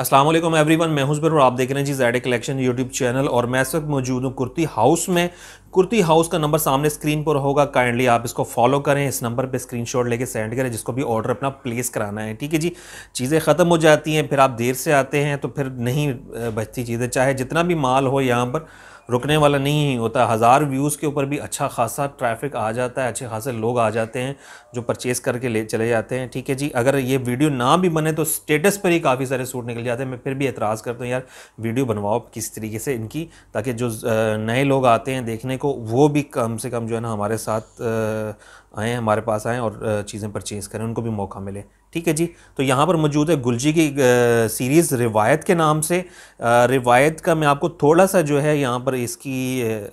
Aslam every one मैं हुसबर और आप देख रहे हैं G Z collection YouTube channel और मैं इस वक्त मौजूद हूँ कुर्ती हाउस में कुर्ती हाउस का नंबर सामने स्क्रीन पर होगा काइंडली आप इसको फॉलो करें इस नंबर पे स्क्रीनशॉट लेके सेंड करें जिसको भी ऑर्डर अपना प्लेस कराना है ठीक है जी चीज़ें ख़त्म हो जाती हैं फिर आप देर से आते हैं तो फिर नहीं बचती चीज़ें चाहे जितना भी माल हो यहाँ पर रुकने वाला नहीं होता हज़ार व्यूज़ के ऊपर भी अच्छा खासा ट्रैफिक आ जाता है अच्छे खासे लोग आ जाते हैं जो परचेज़ करके ले चले जाते हैं ठीक है जी अगर ये वीडियो ना भी बने तो स्टेटस पर ही काफ़ी सारे सूट निकल जाते हैं मैं फिर भी एतराज़ करता हूँ यार वीडियो बनवाओ किस तरीके से इनकी ताकि जो नए लोग आते हैं देखने को वो भी कम से कम जो है ना हमारे साथ आएँ हमारे पास आएँ और चीज़ें परचेज़ करें उनको भी मौका मिले ठीक है जी तो यहाँ पर मौजूद है गुलजी की सीरीज़ रिवायत के नाम से रिवायत का मैं आपको थोड़ा सा जो है यहाँ पर इसकी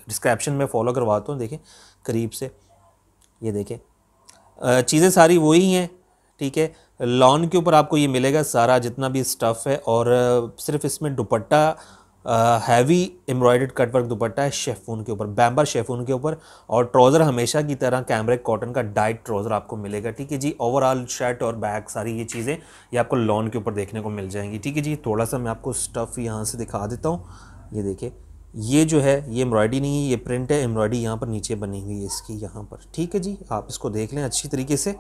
डिस्क्रिप्शन में फॉलो करवाता हूँ देखें करीब से ये देखें चीज़ें सारी वही हैं ठीक है लॉन के ऊपर आपको ये मिलेगा सारा जितना भी स्टफ़ है और सिर्फ इसमें dupatta heavy embroidered cutwork dupatta है शेफून के ऊपर बैम्बर शेफून के ऊपर और ट्राउज़र हमेशा की तरह कैमरे कॉटन का डाइट ट्राउज़र आपको मिलेगा ठीक है जी ओवरऑल शर्ट और बैग सारी ये चीज़ें ये आपको लॉन के ऊपर देखने को मिल जाएंगी ठीक है जी थोड़ा सा मैं आपको स्टफ़ यहाँ से दिखा देता हूँ ये देखिए ये जो है ये एम्ब्रॉयडरी नहीं है ये प्रिंट है एम्ब्रॉयडरी यहाँ पर नीचे बनी हुई है इसकी यहाँ पर ठीक है जी आप इसको देख लें अच्छी तरीके से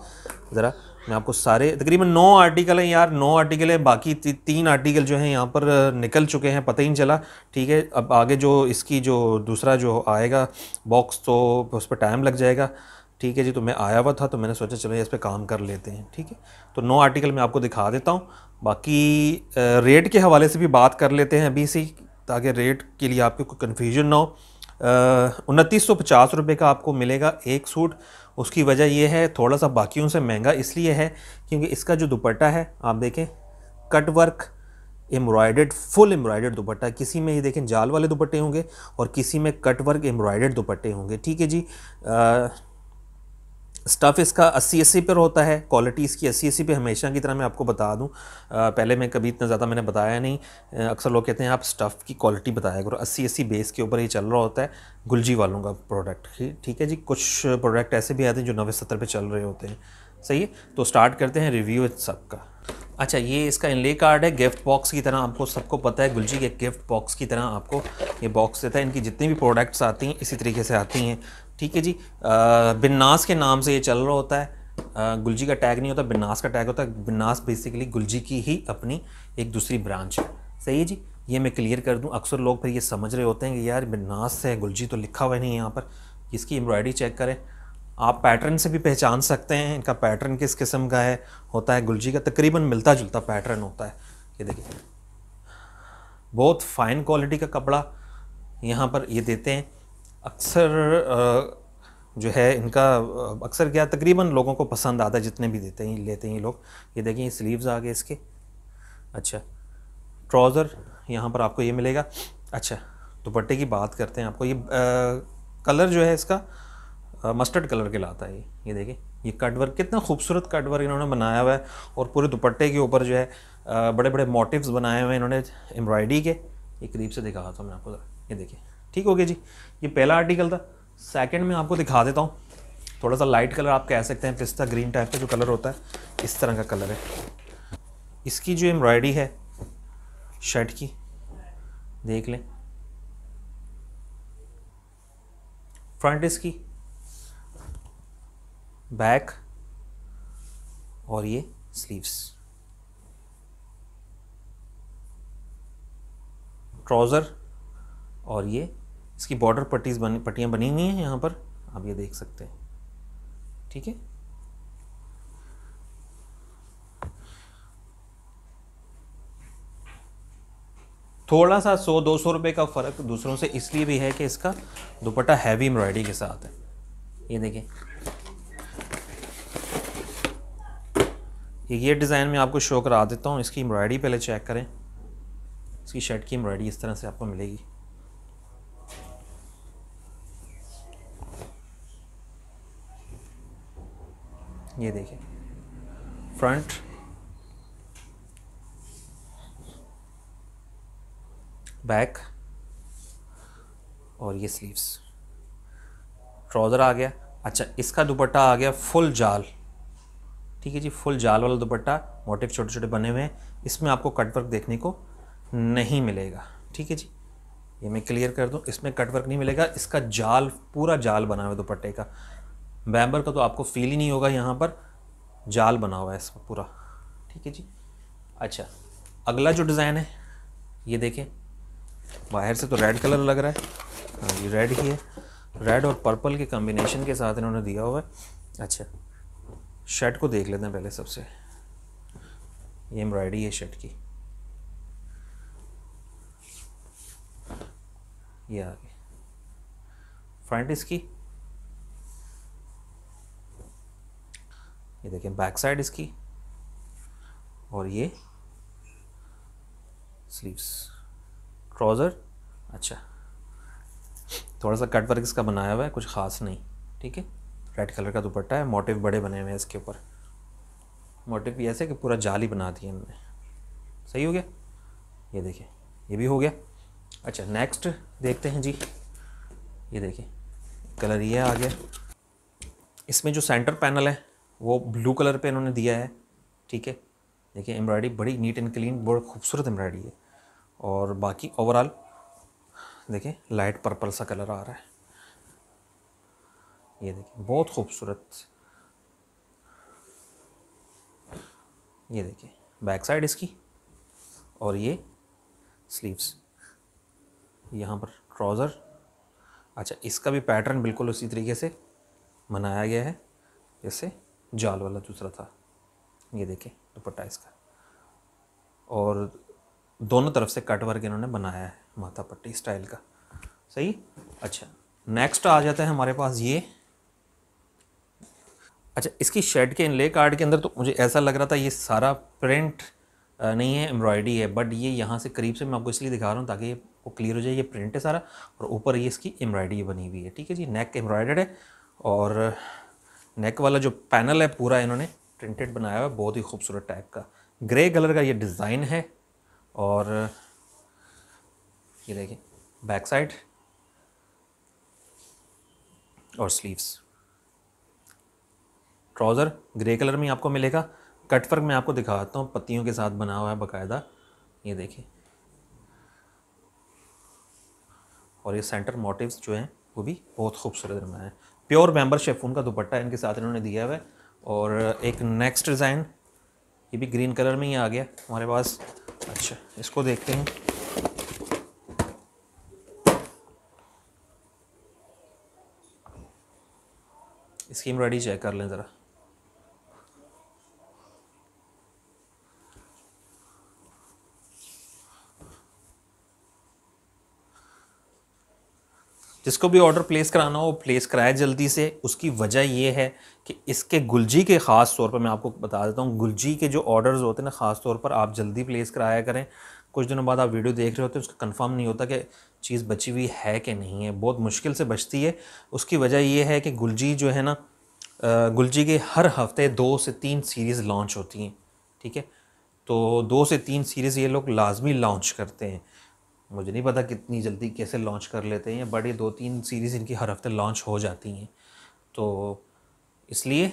ज़रा मैं आपको सारे तकरीबन नौ आर्टिकल हैं यार नौ आर्टिकल है बाकी ती, तीन आर्टिकल जो हैं यहाँ पर निकल चुके हैं पता ही नहीं चला ठीक है अब आगे जो इसकी जो दूसरा जो आएगा बॉक्स तो उस पर टाइम लग जाएगा ठीक है जी तो मैं आया हुआ था तो मैंने सोचा चलो इस पर काम कर लेते हैं ठीक है तो नौ आर्टिकल मैं आपको दिखा देता हूँ बाकी रेट के हवाले से भी बात कर लेते हैं अभी इसी ताकि रेट के लिए आपको कोई कन्फ्यूजन ना हो उनतीस सौ पचास रुपये का आपको मिलेगा एक सूट उसकी वजह यह है थोड़ा सा बाकियों से महंगा इसलिए है क्योंकि इसका जो दुपट्टा है आप देखें cut work embroidered full embroidered dupatta किसी में ये देखें जाल वाले दुपट्टे होंगे और किसी में कट वर्क एम्ब्रॉयडेड दुपट्टे होंगे ठीक है जी आ, स्टफ़ इसका अस्सी अस्सी पर होता है क्वालिटी इसकी अस्सी अस्सी पर हमेशा की तरह मैं आपको बता दूं आ, पहले मैं कभी इतना ज़्यादा मैंने बताया नहीं अक्सर लोग कहते हैं आप स्टफ़ की क्वालिटी बताया करो अस्सी अस्सी बेस के ऊपर ये चल रहा होता है गुलजी वालों का प्रोडक्ट ठीक है जी कुछ प्रोडक्ट ऐसे भी आते हैं जो नवे सत्तर पर चल रहे होते हैं सही है तो स्टार्ट करते हैं रिव्यू सब का अच्छा ये इसका इनले कार्ड है गिफ्ट बॉक्स की तरह आपको सबको पता है गुलजी के गिफ्ट बॉक्स की तरह आपको ये बॉक्स देता है इनकी जितनी भी प्रोडक्ट्स आती हैं इसी तरीके से आती हैं ठीक है जी बिन्नास के नाम से ये चल रहा होता है गुलजी का टैग नहीं होता बिन्नास का टैग होता है बिन्नास बेसिकली गुलजी की ही अपनी एक दूसरी ब्रांच है सही है जी ये मैं क्लियर कर दूँ अक्सर लोग फिर ये समझ रहे होते हैं कि यार बिन्नास से गुलजी तो लिखा हुआ नहीं है यहाँ पर इसकी एम्ब्रॉयडरी चेक करें आप पैटर्न से भी पहचान सकते हैं इनका पैटर्न किस किस्म का है होता है गुलजी का तकरीबन मिलता जुलता पैटर्न होता है ये देखिए बहुत फाइन क्वालिटी का कपड़ा यहाँ पर ये देते हैं अक्सर जो है इनका अक्सर क्या तकरीबन लोगों को पसंद आता है जितने भी देते हैं लेते हैं लोग ये देखें ये स्लीव्स आ गए इसके अच्छा ट्राउज़र यहाँ पर आपको ये मिलेगा अच्छा दुपट्टे की बात करते हैं आपको ये आ, कलर जो है इसका मस्टर्ड कलर के लाता है ये देखिए ये कट वर्क कितना खूबसूरत कट वर्क इन्होंने बनाया हुआ है और पूरे दुपट्टे के ऊपर जो है बड़े बड़े मोटिव्स बनाए हुए हैं इन्होंने एम्ब्रॉयडरी के ये करीब से दिखाता था मैं आपको ये देखिए ठीक हो गया जी ये पहला आर्टिकल था सेकेंड में आपको दिखा देता हूँ थोड़ा सा लाइट कलर आप कह सकते हैं पिस्ता ग्रीन टाइप का जो कलर होता है इस तरह का कलर है इसकी जो एम्ब्रॉयडरी है शर्ट की देख लें फ्रंट इसकी बैक और ये स्लीव्स ट्राउज़र और ये इसकी बॉर्डर पट्टीज बनी पट्टियाँ बनी हुई हैं यहाँ पर आप ये देख सकते हैं ठीक है थोड़ा सा सौ दो सौ रुपये का फ़र्क दूसरों से इसलिए भी है कि इसका दुपट्टा हैवी एम्ब्रॉयडरी के साथ है ये देखिए ये डिज़ाइन में आपको शो करा देता हूँ इसकी एम्ब्रॉयडरी पहले चेक करें इसकी शर्ट की एम्ब्रॉयडरी इस तरह से आपको मिलेगी ये देखिए फ्रंट बैक और ये स्लीव्स ट्राउज़र आ गया अच्छा इसका दुपट्टा आ गया फुल जाल ठीक है जी फुल जाल वाला दुपट्टा मोटिव छोटे छोटे बने हुए हैं इसमें आपको कटवर्क देखने को नहीं मिलेगा ठीक है जी ये मैं क्लियर कर दूँ इसमें कटवर्क नहीं मिलेगा इसका जाल पूरा जाल बना हुआ है दुपट्टे का बैम्बर का तो आपको फील ही नहीं होगा यहाँ पर जाल बना हुआ है इसमें पूरा ठीक है जी अच्छा अगला जो डिज़ाइन है ये देखें बाहर से तो रेड कलर लग रहा है हाँ जी रेड ही है रेड और पर्पल के कॉम्बिनेशन के साथ इन्होंने दिया हुआ है अच्छा शर्ट को देख लेते हैं पहले सबसे ये एम्ब्रॉयडरी है शर्ट की ये आगे फ्रंट इसकी ये देखें बैक साइड इसकी और ये स्लीव्स ट्राउज़र अच्छा थोड़ा सा कट वर्क इसका बनाया हुआ है कुछ ख़ास नहीं ठीक है रेड कलर का दुपट्टा है मोटिव बड़े बने हुए हैं इसके ऊपर मोटिव भी ऐसे कि पूरा जाली बना दिया हमने सही हो गया ये देखिए ये भी हो गया अच्छा नेक्स्ट देखते हैं जी ये देखिए कलर ये आ गया इसमें जो सेंटर पैनल है वो ब्लू कलर पे इन्होंने दिया है ठीक है देखिए एम्ब्रॉयडरी बड़ी नीट एंड क्लीन बड़ी खूबसूरत एम्ब्रॉयडरी है और बाकी ओवरऑल देखिए लाइट पर्पल सा कलर आ रहा है ये देखिए बहुत खूबसूरत ये देखिए बैक साइड इसकी और ये स्लीव्स यहाँ पर ट्राउज़र अच्छा इसका भी पैटर्न बिल्कुल उसी तरीके से बनाया गया है जैसे जाल वाला दूसरा था ये देखें दुपट्टा इसका और दोनों तरफ से कट वर्क इन्होंने बनाया है माथा पट्टी स्टाइल का सही अच्छा नेक्स्ट आ जाता है हमारे पास ये अच्छा इसकी शर्ट के इनले कार्ड के अंदर तो मुझे ऐसा लग रहा था ये सारा प्रिंट नहीं है एम्ब्रॉयडरी है बट ये यहाँ से करीब से मैं आपको इसलिए दिखा रहा हूँ ताकि वो क्लियर हो जाए ये प्रिंट है सारा और ऊपर ये इसकी एम्ब्रॉयडरी बनी हुई है ठीक है जी नेक एम्ब्रॉयडर्ड है और नेक वाला जो पैनल है पूरा इन्होंने प्रिंटेड बनाया हुआ है बहुत ही खूबसूरत टाइप का ग्रे कलर का ये डिज़ाइन है और ये देखिए बैक साइड और स्लीव्स ट्राउज़र ग्रे कलर में आपको मिलेगा कट फर्क मैं आपको दिखाता हूँ पत्तियों के साथ बना हुआ है बाकायदा ये देखिए और ये सेंटर मोटिव्स जो हैं वो भी बहुत खूबसूरत बनाए हैं प्योर मेम्बर शेफून का दुपट्टा इनके साथ इन्होंने दिया हुआ है और एक नेक्स्ट डिज़ाइन ये भी ग्रीन कलर में ही आ गया हमारे पास अच्छा इसको देखते हैं इसकी एम्ब्रॉयडरी चेक कर लें ज़रा जिसको भी ऑर्डर प्लेस कराना हो प्लेस कराए जल्दी से उसकी वजह ये है कि इसके गुलजी के ख़ास तौर पर मैं आपको बता देता हूँ गुलजी के जो ऑर्डर्स होते हैं ना ख़ास तौर पर आप जल्दी प्लेस कराया करें कुछ दिनों बाद आप वीडियो देख रहे होते हैं उसका कंफर्म नहीं होता कि चीज़ बची हुई है कि नहीं है बहुत मुश्किल से बचती है उसकी वजह यह है कि गुलजी जो है ना गुलजी के हर हफ्ते दो से तीन सीरीज़ लॉन्च होती हैं ठीक है तो दो से तीन सीरीज़ ये लोग लाजमी लॉन्च करते हैं मुझे नहीं पता कितनी जल्दी कैसे लॉन्च कर लेते हैं या बड़ी दो तीन सीरीज़ इनकी हर हफ्ते लॉन्च हो जाती हैं तो इसलिए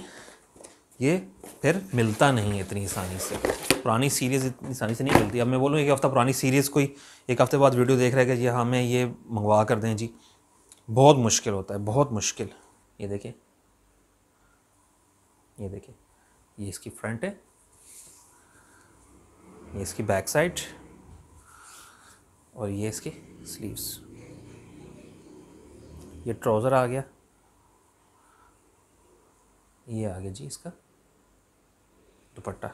ये फिर मिलता नहीं है इतनी आसानी से पुरानी सीरीज़ इतनी आसानी से नहीं मिलती अब मैं बोलूँ एक हफ़्ता पुरानी सीरीज़ कोई एक हफ़्ते बाद वीडियो देख रहा है कि जी हाँ, हमें ये मंगवा कर दें जी बहुत मुश्किल होता है बहुत मुश्किल ये देखिए ये देखिए ये इसकी फ्रंट है ये इसकी बैक साइड और ये इसके स्लीव्स ये ट्राउज़र आ गया ये आ गया जी इसका दुपट्टा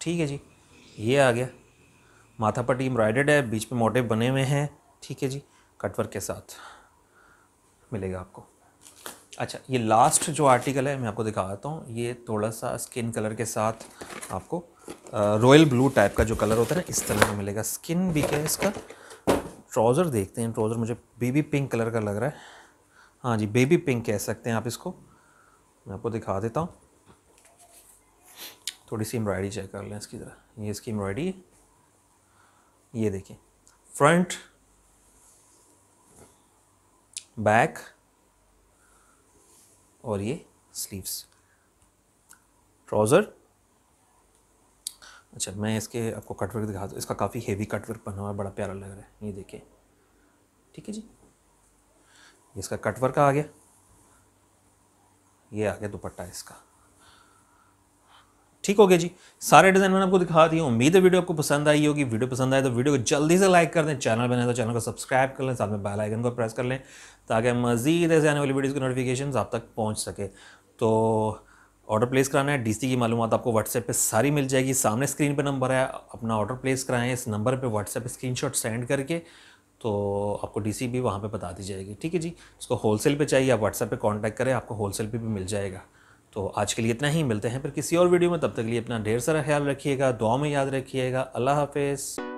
ठीक है जी ये आ गया माथा पट्टी एम्ब्रॉयडर्ड है बीच में मोटे बने हुए हैं ठीक है जी कटवर्क के साथ मिलेगा आपको अच्छा ये लास्ट जो आर्टिकल है मैं आपको दिखा देता हूँ ये थोड़ा सा स्किन कलर के साथ आपको रॉयल ब्लू टाइप का जो कलर होता है ना इस तरह का मिलेगा स्किन भी क्या है इसका ट्राउज़र देखते हैं ट्राउज़र मुझे बेबी पिंक कलर का लग रहा है हाँ जी बेबी पिंक कह सकते हैं आप इसको मैं आपको दिखा देता हूँ थोड़ी सी एम्ब्रॉयडरी चेक कर लें इसकी तरह ये इसकी एम्ब्रॉयडरी ये देखिए फ्रंट बैक और ये स्लीव्स ट्राउज़र अच्छा मैं इसके आपको कटवर्क दिखा दूँ इसका काफ़ी हेवी कटवर्क बना हुआ है बड़ा प्यारा लग रहा है ये देखिए ठीक है जी इसका कटवर्क आ गया ये आ गया दुपट्टा इसका ठीक हो गया जी सारे डिज़ाइन मैंने आपको दिखा दिए उम्मीद है वीडियो आपको पसंद आई होगी वीडियो पसंद आए तो वीडियो को जल्दी से लाइक कर दें चैनल बनाए तो चैनल को सब्सक्राइब कर लें साथ में बेल आइकन को प्रेस कर लें ताकि मजीद ऐसे आने वाली वीडियोज़ की नोटिफिकेशन आप तक पहुँच सके तो ऑर्डर प्लेस कराना है डीसी की मालूम आपको व्हाट्सएप पे सारी मिल जाएगी सामने स्क्रीन पे नंबर है अपना ऑर्डर प्लेस कराएं इस नंबर पे व्हाट्सएप स्क्रीनशॉट सेंड करके तो आपको डीसी भी वहाँ पे बता दी जाएगी ठीक है जी इसको होलसेल पे चाहिए आप व्हाट्सएप पे कांटेक्ट करें आपको होलसेल पे भी मिल जाएगा तो आज के लिए इतना ही मिलते हैं फिर किसी और वीडियो में तब तक के लिए अपना ढेर सारा ख्याल रखिएगा दुआ में याद रखिएगा अल्लाह हाफिज़